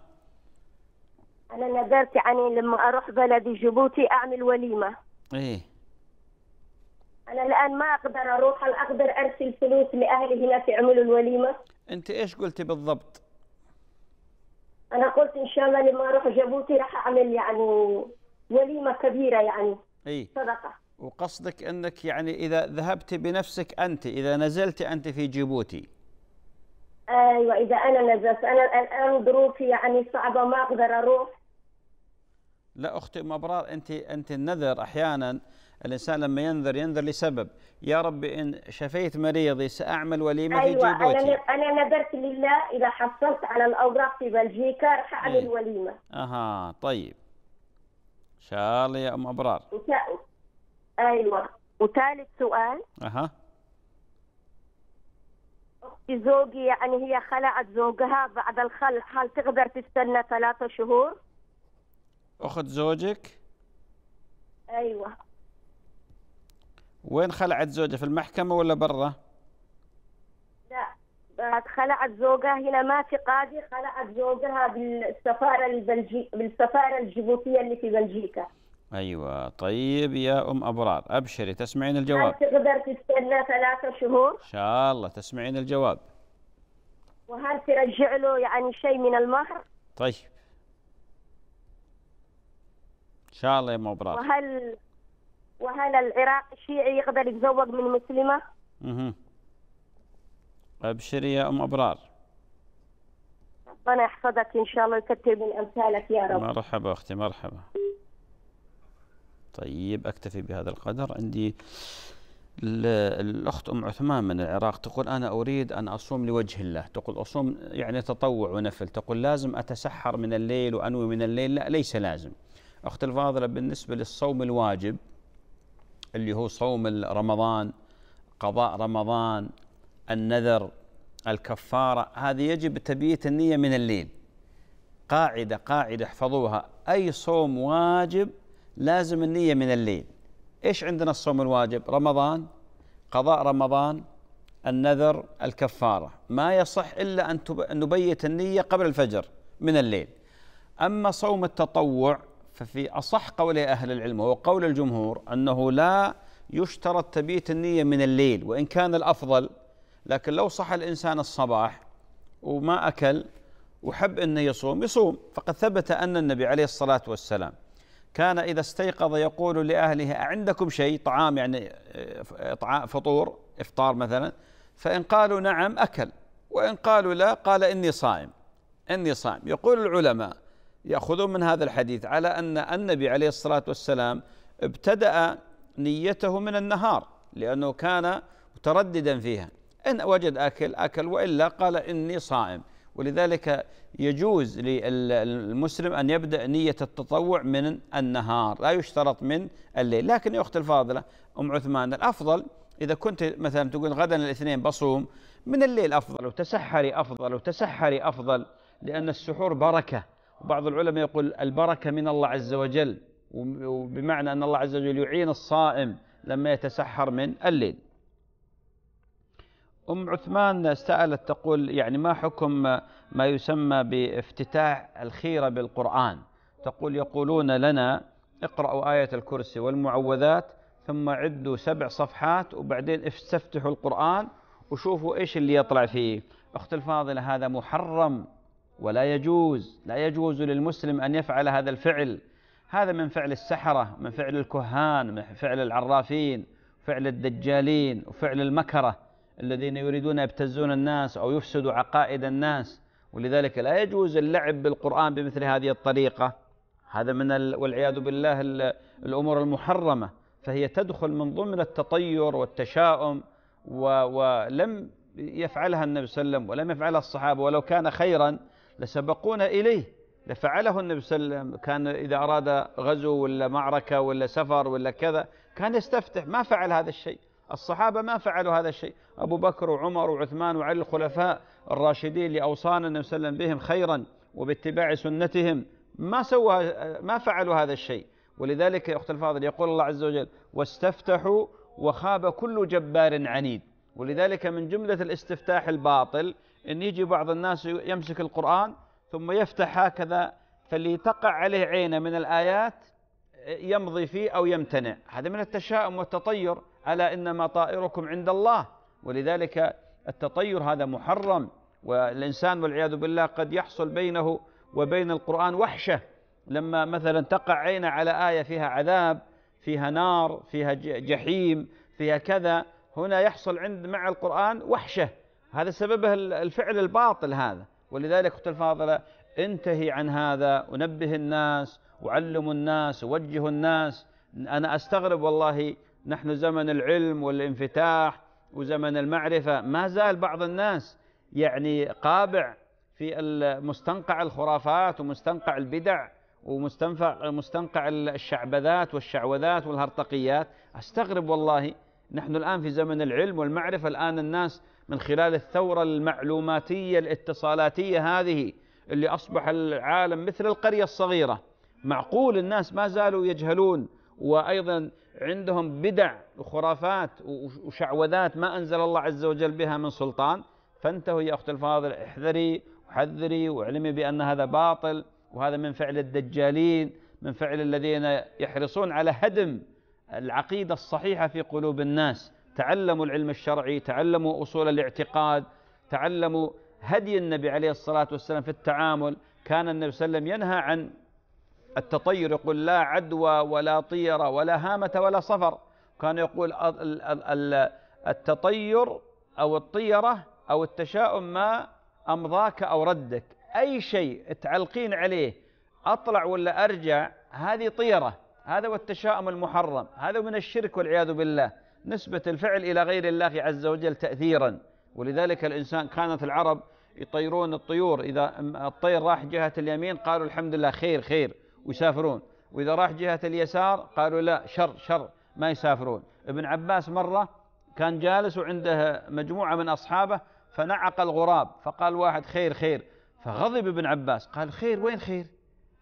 أنا نذرت يعني لما أروح بلدي جيبوتي أعمل وليمة إيه أنا الآن ما أقدر أروح هل أقدر أرسل فلوس لأهلي هناك يعملوا الوليمة؟ أنت إيش قلتي بالضبط؟ أنا قلت إن شاء الله لما أروح جيبوتي راح أعمل يعني وليمة كبيرة يعني اي صدقه وقصدك انك يعني اذا ذهبت بنفسك انت اذا نزلت انت في جيبوتي ايوه اذا انا نزلت انا الان ظروفي يعني صعبه ما اقدر اروح لا اختي مبرار انت انت النذر احيانا الانسان لما ينذر ينذر لسبب يا رب ان شفيت مريضي ساعمل وليمه أيوة في جيبوتي انا انا نذرت لله اذا حصلت على الاوراق في بلجيكا راح اعمل وليمه اها طيب شاء الله يا ام ابرار ايوه وثالث سؤال اها اختي زوجي يعني هي خلعت زوجها بعد الخلع هل تقدر تستنى ثلاثة شهور؟ اخت زوجك؟ ايوه وين خلعت زوجها في المحكمة ولا برا؟ خلعت زوجها هنا ما في قاضي خلعت زوجها بالسفاره البلجي بالسفاره الجيبوتيه اللي في بلجيكا ايوه طيب يا ام ابرار ابشري تسمعين الجواب هل تقدر تستنى ثلاثة شهور ان شاء الله تسمعين الجواب وهل ترجع له يعني شيء من المهر طيب ان شاء الله يا ام ابرار وهل وهل العراق الشيعي يقدر يتزوج من مسلمه؟ اها أبشري يا أم أبرار ربنا يحفظك إن شاء الله ويكثر من أمثالك يا رب مرحبا أختي مرحبا طيب أكتفي بهذا القدر عندي الأخت أم عثمان من العراق تقول أنا أريد أن أصوم لوجه الله تقول أصوم يعني تطوع ونفل تقول لازم أتسحر من الليل وأنوي من الليل لا ليس لازم أخت الفاضلة بالنسبة للصوم الواجب اللي هو صوم رمضان قضاء رمضان النذر الكفارة هذه يجب تبييت النية من الليل قاعدة قاعدة احفظوها أي صوم واجب لازم النية من الليل إيش عندنا الصوم الواجب رمضان قضاء رمضان النذر الكفارة ما يصح إلا أن نبيت النية قبل الفجر من الليل أما صوم التطوع ففي أصح قول أهل العلم وهو قول الجمهور أنه لا يشترط تبيت النية من الليل وإن كان الأفضل لكن لو صح الإنسان الصباح وما أكل وحب أنه يصوم يصوم فقد ثبت أن النبي عليه الصلاة والسلام كان إذا استيقظ يقول لأهله أعندكم شيء طعام يعني آه، فطور إفطار مثلا فإن قالوا نعم أكل وإن قالوا لا قال إني صائم إني صائم يقول العلماء يأخذون من هذا الحديث على أن النبي عليه الصلاة والسلام ابتدأ نيته من النهار لأنه كان مترددا فيها إن وجد أكل أكل وإلا قال إني صائم ولذلك يجوز للمسلم أن يبدأ نية التطوع من النهار لا يشترط من الليل لكن يا أخت الفاضلة أم عثمان الأفضل إذا كنت مثلا تقول غدا الاثنين بصوم من الليل أفضل وتسحري أفضل وتسحري أفضل لأن السحور بركة وبعض العلماء يقول البركة من الله عز وجل وبمعنى أن الله عز وجل يعين الصائم لما يتسحر من الليل أم عثمان سألت تقول يعني ما حكم ما يسمى بافتتاح الخيرة بالقرآن تقول يقولون لنا اقرأوا آية الكرسي والمعوذات ثم عدوا سبع صفحات وبعدين استفتحوا القرآن وشوفوا إيش اللي يطلع فيه أخت الفاضلة هذا محرم ولا يجوز لا يجوز للمسلم أن يفعل هذا الفعل هذا من فعل السحرة من فعل الكهان من فعل العرافين فعل الدجالين وفعل المكره الذين يريدون يبتزون الناس أو يفسدوا عقائد الناس ولذلك لا يجوز اللعب بالقرآن بمثل هذه الطريقة هذا من والعياذ بالله الأمور المحرمة فهي تدخل من ضمن التطير والتشاؤم ولم يفعلها النبي صلى الله عليه وسلم ولم يفعلها الصحابة ولو كان خيرا لسبقونا إليه لفعله النبي صلى الله عليه وسلم كان إذا أراد غزو ولا معركة ولا سفر ولا كذا كان يستفتح ما فعل هذا الشيء الصحابة ما فعلوا هذا الشيء أبو بكر وعمر وعثمان وعلي الخلفاء الراشدين اللي أوصانا النبي صلى الله عليه وسلم بهم خيرا وباتباع سنتهم ما سوى ما فعلوا هذا الشيء ولذلك يا أخت الفاضل يقول الله عز وجل واستفتحوا وخاب كل جبار عنيد ولذلك من جملة الاستفتاح الباطل أن يجي بعض الناس يمسك القرآن ثم يفتح هكذا فليتقع عليه عينه من الآيات يمضي فيه أو يمتنع هذا من التشاؤم والتطير ألا إنما طائركم عند الله ولذلك التطير هذا محرم والإنسان والعياذ بالله قد يحصل بينه وبين القرآن وحشة لما مثلا تقع عينه على آية فيها عذاب فيها نار فيها جحيم فيها كذا هنا يحصل عند مع القرآن وحشة هذا سببه الفعل الباطل هذا ولذلك أخت الفاضلة انتهي عن هذا ونبه الناس وعلموا الناس ووجهوا الناس انا استغرب والله نحن زمن العلم والانفتاح وزمن المعرفه ما زال بعض الناس يعني قابع في مستنقع الخرافات ومستنقع البدع ومستنقع الشعبذات والشعوذات والهرطقيات استغرب والله نحن الان في زمن العلم والمعرفه الان الناس من خلال الثوره المعلوماتيه الاتصالاتيه هذه اللي أصبح العالم مثل القرية الصغيرة معقول الناس ما زالوا يجهلون وأيضا عندهم بدع وخرافات وشعوذات ما أنزل الله عز وجل بها من سلطان فانتهوا يا أخت الفاضل احذري وحذري واعلمي بأن هذا باطل وهذا من فعل الدجالين من فعل الذين يحرصون على هدم العقيدة الصحيحة في قلوب الناس تعلموا العلم الشرعي تعلموا أصول الاعتقاد تعلموا هدي النبي عليه الصلاة والسلام في التعامل كان النبي صلى الله عليه وسلم ينهى عن التطير يقول لا عدوى ولا طيرة ولا هامة ولا صفر كان يقول التطير أو الطيرة أو التشاؤم ما أمضاك أو ردك أي شيء تعلقين عليه أطلع ولا أرجع هذه طيرة هذا هو التشاؤم المحرم هذا من الشرك والعياذ بالله نسبة الفعل إلى غير الله عز وجل تأثيرا ولذلك الإنسان كانت العرب يطيرون الطيور إذا الطير راح جهة اليمين قالوا الحمد لله خير خير ويسافرون وإذا راح جهة اليسار قالوا لا شر شر ما يسافرون ابن عباس مرة كان جالس وعنده مجموعة من أصحابه فنعق الغراب فقال واحد خير خير فغضب ابن عباس قال خير وين خير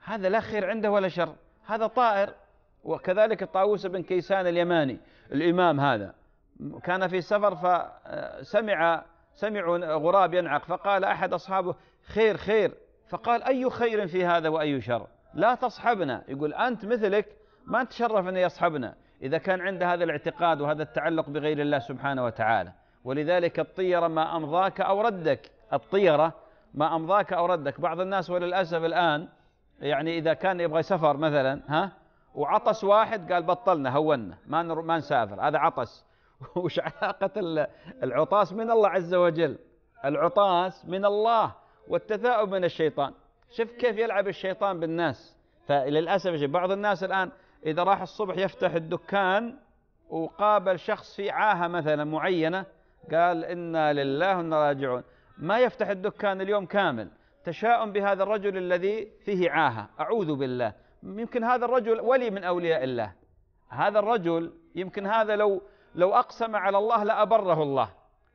هذا لا خير عنده ولا شر هذا طائر وكذلك الطاووس بن كيسان اليماني الإمام هذا كان في سفر فسمع سمعوا غراب ينعق فقال احد اصحابه خير خير فقال اي خير في هذا واي شر لا تصحبنا يقول انت مثلك ما نتشرف ان يصحبنا اذا كان عنده هذا الاعتقاد وهذا التعلق بغير الله سبحانه وتعالى ولذلك الطيره ما امضاك او ردك الطيره ما امضاك او ردك بعض الناس وللاسف الان يعني اذا كان يبغى سفر مثلا ها وعطس واحد قال بطلنا هونا ما نسافر هذا عطس [LAUGHS] وش علاقة العطاس من الله عز وجل العطاس من الله والتثاؤب من الشيطان شوف كيف يلعب الشيطان بالناس فللأسف بعض الناس الآن إذا راح الصبح يفتح الدكان وقابل شخص في عاهة مثلا معينة قال إنا لله وإنا راجعون ما يفتح الدكان اليوم كامل تشاؤم بهذا الرجل الذي فيه عاهة أعوذ بالله يمكن هذا الرجل ولي من أولياء الله هذا الرجل يمكن هذا لو لو أقسم على الله لأبره الله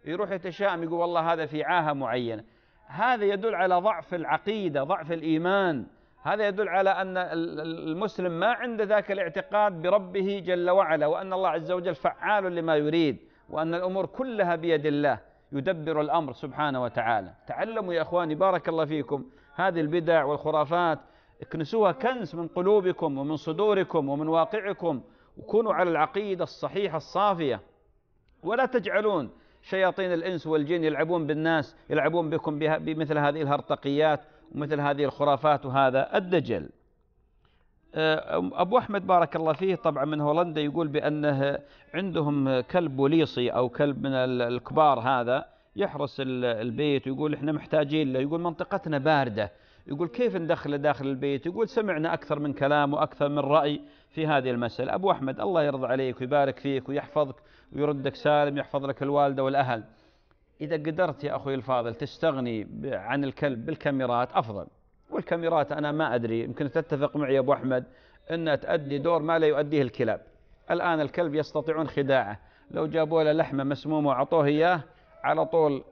يروح يتشائم يقول والله هذا في عاهة معينة هذا يدل على ضعف العقيدة ضعف الإيمان هذا يدل على أن المسلم ما عنده ذاك الاعتقاد بربه جل وعلا وأن الله عز وجل فعال لما يريد وأن الأمور كلها بيد الله يدبر الأمر سبحانه وتعالى تعلموا يا أخواني بارك الله فيكم هذه البدع والخرافات اكنسوها كنس من قلوبكم ومن صدوركم ومن واقعكم وكونوا على العقيدة الصحيحة الصافية ولا تجعلون شياطين الإنس والجن يلعبون بالناس يلعبون بكم بمثل هذه الهرطقيات ومثل هذه الخرافات وهذا الدجل آه، أبو أحمد بارك الله فيه طبعا من هولندا يقول بأنه عندهم كلب بوليصي أو كلب من الكبار هذا يحرس البيت ويقول إحنا محتاجين له يقول منطقتنا باردة يقول كيف ندخله داخل البيت يقول سمعنا أكثر من كلام وأكثر من رأي في هذه المسألة أبو أحمد الله يرضى عليك ويبارك فيك ويحفظك ويردك سالم يحفظ لك الوالدة والأهل إذا قدرت يا أخوي الفاضل تستغني عن الكلب بالكاميرات أفضل والكاميرات أنا ما أدري يمكن تتفق معي يا أبو أحمد أنها تؤدي دور ما لا يؤديه الكلاب الآن الكلب يستطيعون خداعه لو جابوا له لحمة مسمومة وعطوه إياه على طول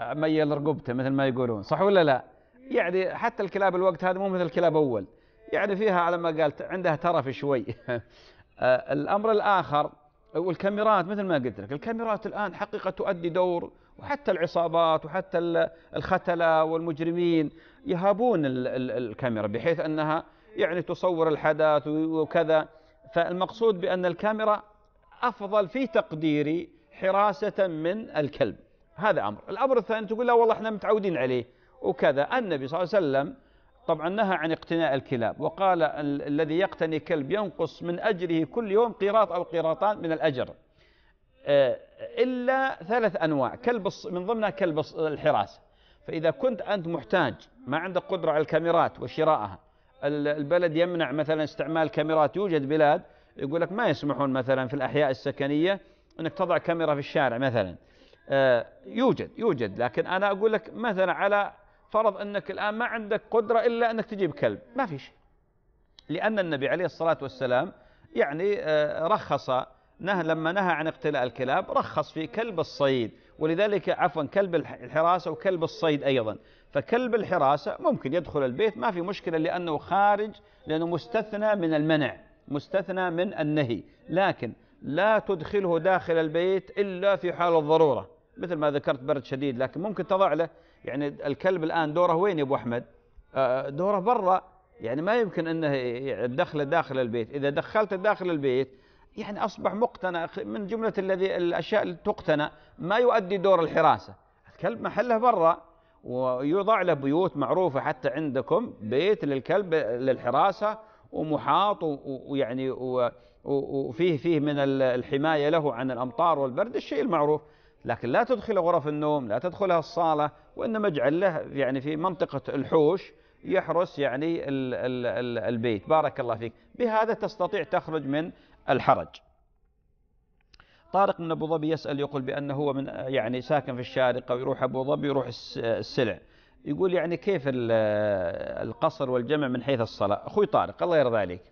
ميل رقبته مثل ما يقولون صح ولا لا يعني حتى الكلاب الوقت هذا مو مثل الكلاب أول يعني فيها على ما قالت عندها ترف شوي [LAUGHS] آه، الأمر الآخر والكاميرات مثل ما قلت لك الكاميرات الآن حقيقة تؤدي دور وحتى العصابات وحتى الختلة والمجرمين يهابون الكاميرا بحيث أنها يعني تصور الحدث وكذا فالمقصود بأن الكاميرا أفضل في تقديري حراسة من الكلب هذا أمر الأمر الثاني تقول لا والله احنا متعودين عليه وكذا النبي صلى الله عليه وسلم طبعا نهى عن اقتناء الكلاب وقال الذي يقتني كلب ينقص من أجره كل يوم قيراط أو قيراطان من الأجر آه، إلا ثلاث أنواع كلب من ضمنها كلب الحراسة فإذا كنت أنت محتاج ما عندك قدرة على الكاميرات وشرائها البلد يمنع مثلا استعمال كاميرات يوجد بلاد يقول لك ما يسمحون مثلا في الأحياء السكنية أنك تضع كاميرا في الشارع مثلا آه، يوجد يوجد لكن أنا أقول لك مثلا على فرض أنك الآن ما عندك قدرة إلا أنك تجيب كلب ما في شيء لأن النبي عليه الصلاة والسلام يعني آه، رخص نهى لما نهى عن اقتلاء الكلاب رخص في كلب الصيد ولذلك عفوا كلب الحراسة وكلب الصيد أيضا فكلب الحراسة ممكن يدخل البيت ما في مشكلة لأنه خارج لأنه مستثنى من المنع مستثنى من النهي لكن لا تدخله داخل البيت إلا في حال الضرورة مثل ما ذكرت برد شديد لكن ممكن تضع له يعني الكلب الآن دوره وين يا أبو أحمد آه، دوره برا يعني ما يمكن أنه يدخله يعني داخل البيت إذا دخلته داخل البيت يعني أصبح مقتنع من جملة الذي الأشياء اللي تقتنع ما يؤدي دور الحراسة الكلب محله برا ويوضع له بيوت معروفة حتى عندكم بيت للكلب للحراسة ومحاط ويعني وفيه فيه من الحماية له عن الأمطار والبرد الشيء المعروف لكن لا تدخل غرف النوم لا تدخلها الصالة وإنما اجعل له يعني في منطقة الحوش يحرس يعني الـ الـ الـ البيت بارك الله فيك بهذا تستطيع تخرج من الحرج طارق من أبو ظبي يسأل يقول بأنه هو من يعني ساكن في الشارقة ويروح أبو ظبي يروح السلع يقول يعني كيف القصر والجمع من حيث الصلاة أخوي طارق الله يرضى عليك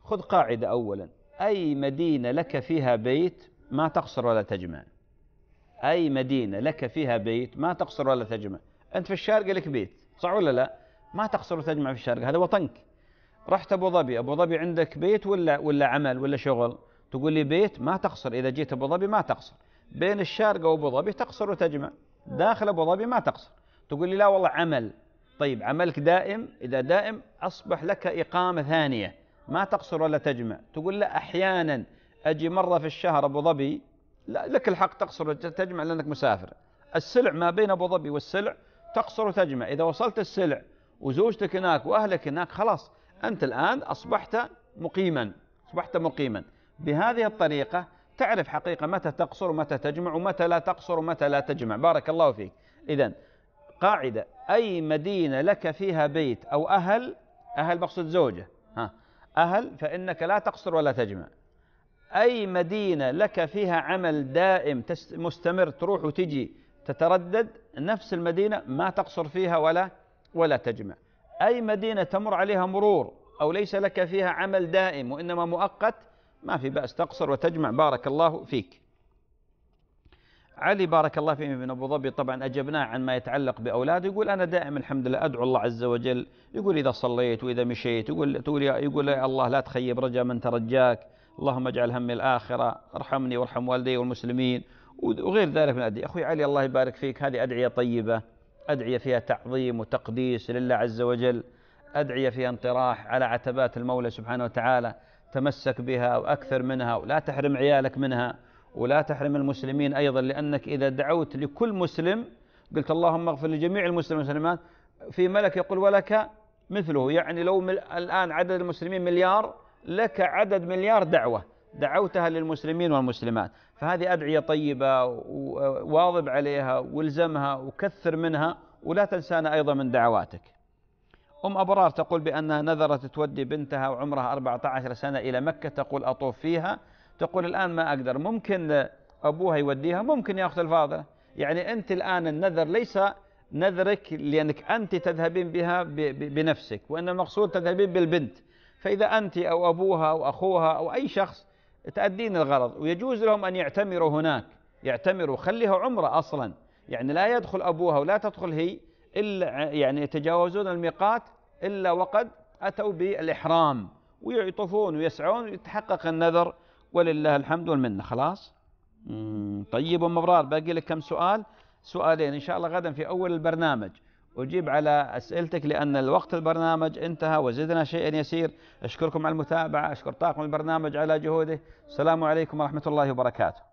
خذ قاعدة أولا أي مدينة لك فيها بيت ما تقصر ولا تجمع أي مدينة لك فيها بيت ما تقصر ولا تجمع أنت في الشارقة لك بيت صح ولا لا ما تقصر وتجمع في الشارقة هذا وطنك رحت أبو ظبي أبو ظبي عندك بيت ولا ولا عمل ولا شغل تقول لي بيت ما تقصر إذا جيت أبو ظبي ما تقصر بين الشارقة وأبو ظبي تقصر وتجمع داخل أبو ظبي ما تقصر تقول لي لا والله عمل طيب عملك دائم إذا دائم أصبح لك إقامة ثانية ما تقصر ولا تجمع تقول لا أحيانا أجي مرة في الشهر أبو ظبي لا لك الحق تقصر وتجمع لأنك مسافر السلع ما بين أبو ظبي والسلع تقصر وتجمع إذا وصلت السلع وزوجتك هناك وأهلك هناك خلاص أنت الآن أصبحت مقيما أصبحت مقيما بهذه الطريقة تعرف حقيقة متى تقصر ومتى تجمع ومتى لا تقصر ومتى لا تجمع بارك الله فيك إذا قاعدة أي مدينة لك فيها بيت أو أهل أهل بقصد زوجة ها أهل فإنك لا تقصر ولا تجمع أي مدينة لك فيها عمل دائم مستمر تروح وتجي تتردد نفس المدينة ما تقصر فيها ولا ولا تجمع أي مدينة تمر عليها مرور أو ليس لك فيها عمل دائم وإنما مؤقت ما في بأس تقصر وتجمع بارك الله فيك علي بارك الله فيه من أبو ظبي طبعا أجبناه عن ما يتعلق بأولاده يقول أنا دائما الحمد لله أدعو الله عز وجل يقول إذا صليت وإذا مشيت يقول, يقول يا الله لا تخيب رجا من ترجاك اللهم اجعل همي الآخرة ارحمني وارحم والدي والمسلمين وغير ذلك من الأدعية أخوي علي الله يبارك فيك هذه أدعية طيبة أدعية فيها تعظيم وتقديس لله عز وجل أدعية فيها انطراح على عتبات المولى سبحانه وتعالى تمسك بها وأكثر منها ولا تحرم عيالك منها ولا تحرم المسلمين أيضا لأنك إذا دعوت لكل مسلم قلت اللهم اغفر لجميع المسلمين والمسلمات في ملك يقول ولك مثله يعني لو الآن عدد المسلمين مليار لك عدد مليار دعوة دعوتها للمسلمين والمسلمات فهذه أدعية طيبة وواظب عليها والزمها وكثر منها ولا تنسانا أيضا من دعواتك أم أبرار تقول بأنها نذرت تودي بنتها وعمرها 14 سنة إلى مكة تقول أطوف فيها تقول الآن ما أقدر ممكن أبوها يوديها ممكن يا أخت الفاضلة يعني أنت الآن النذر ليس نذرك لأنك أنت تذهبين بها بنفسك وإن المقصود تذهبين بالبنت فإذا أنت أو أبوها أو أخوها أو أي شخص تأدين الغرض ويجوز لهم أن يعتمروا هناك يعتمروا خليها عمرة أصلا يعني لا يدخل أبوها ولا تدخل هي إلا يعني يتجاوزون الميقات إلا وقد أتوا بالإحرام ويعطفون ويسعون ويتحقق النذر ولله الحمد والمنة خلاص طيب ومبرار باقي لك كم سؤال سؤالين إن شاء الله غدا في أول البرنامج أجيب على أسئلتك لأن الوقت البرنامج انتهى وزدنا شيئا يسير أشكركم على المتابعة أشكر طاقم البرنامج على جهوده السلام عليكم ورحمة الله وبركاته